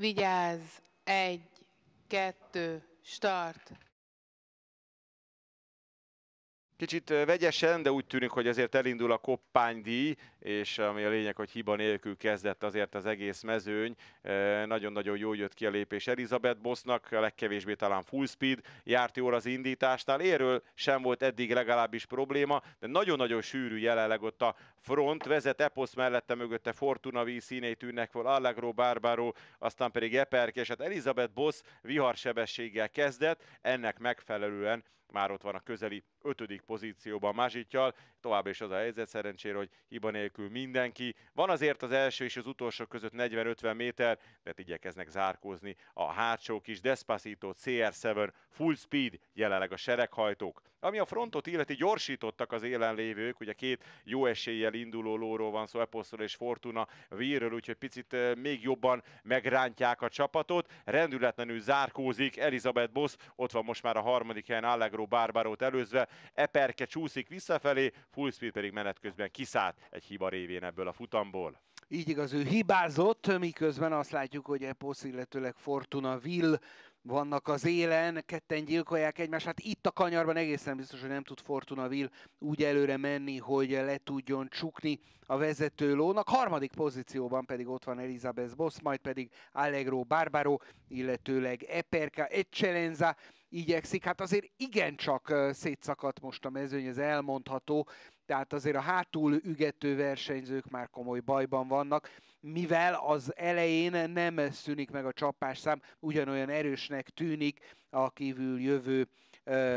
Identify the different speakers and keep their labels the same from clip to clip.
Speaker 1: Vigyázz! Egy, kettő, start! Kicsit vegyesen, de úgy tűnik, hogy azért elindul a koppánydíj, és ami a lényeg, hogy hiba nélkül kezdett azért az egész mezőny. Nagyon-nagyon jó jött ki a lépés Elizabeth Bosznak, a legkevésbé talán full speed, járt jól az indításnál, éről sem volt eddig legalábbis probléma, de nagyon-nagyon sűrű jelenleg ott a front, vezet Eposz mellette, mögötte Fortuna víz színei tűnnek fel, Allegro barbaro, aztán pedig Eperk, és hát Elizabeth Bosz viharsebességgel kezdett, ennek megfelelően már ott van a közeli ötödik pozícióban Mazsitjal, tovább is az a helyzet szerencsére, hogy hiba nélkül mindenki. Van azért az első és az utolsó között 40-50 méter, de hát igyekeznek zárkózni a hátsók is. Despacito, CR7, full speed jelenleg a sereghajtók. Ami a frontot illeti, gyorsítottak az élenlévők, ugye két jó eséllyel induló lóról van szó, Eposztol és Fortuna Vírről, úgyhogy picit eh, még jobban megrántják a csapatot. Rendületlenül zárkózik Elizabeth Bosz, ott van most már a harmadik helyen Allegro Bárbarót előzve, Eperke csúszik visszafelé, full speed pedig menet közben kiszállt egy hiba révén ebből a futamból.
Speaker 2: Így igaz, ő hibázott, miközben azt látjuk, hogy Eposz, illetőleg Fortuna Will vannak az élen, ketten gyilkolják egymást. Hát itt a kanyarban egészen biztos, hogy nem tud Fortuna Will úgy előre menni, hogy le tudjon csukni a vezető lónak. Harmadik pozícióban pedig ott van Elizabeth Boss, majd pedig Allegro Barbaro, illetőleg Eperka Eccelenza igyekszik. Hát azért igencsak szétszakadt most a mezőny, ez elmondható. Tehát azért a hátul ügető versenyzők már komoly bajban vannak mivel az elején nem szűnik meg a csapásszám, ugyanolyan erősnek tűnik a kívül jövő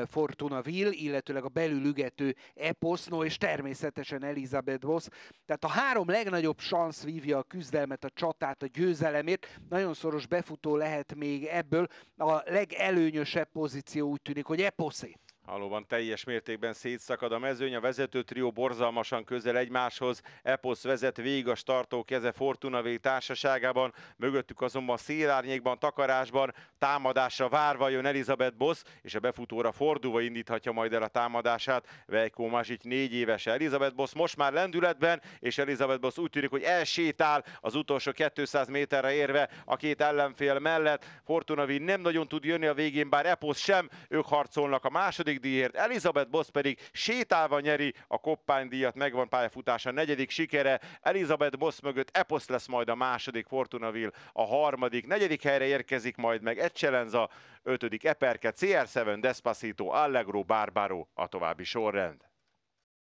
Speaker 2: Fortuna Will, illetőleg a belülügető Eposz, no és természetesen Elizabeth Voss. Tehát a három legnagyobb szansz vívja a küzdelmet, a csatát, a győzelemért. Nagyon szoros befutó lehet még ebből. A legelőnyösebb pozíció úgy tűnik, hogy Eposzé.
Speaker 1: Valóban teljes mértékben szétszakad a mezőny, a vezető trió borzalmasan közel egymáshoz. Eposz vezet végig a startó keze Fortunavé társaságában, mögöttük azonban szélárnyékban, takarásban, támadásra várva jön Elizabeth Bosz, és a befutóra fordulva indíthatja majd el a támadását. Vejkó Mazsit négy éves Elizabeth Bosz most már lendületben, és Elizabeth Bosz úgy tűnik, hogy elsétál az utolsó 200 méterre érve a két ellenfél mellett. Fortunavi nem nagyon tud jönni a végén, bár Eposz sem, ők harcolnak a második második díjért, Elizabeth Boss pedig sétálva nyeri a koppány díjat, megvan pályafutása negyedik sikere, Elizabeth Bosz mögött Eposz lesz majd a második, fortuna Will a harmadik, negyedik helyre érkezik majd meg Eccelenza, ötödik Eperke, CR7, Despacito, Allegro, Barbaro a további sorrend.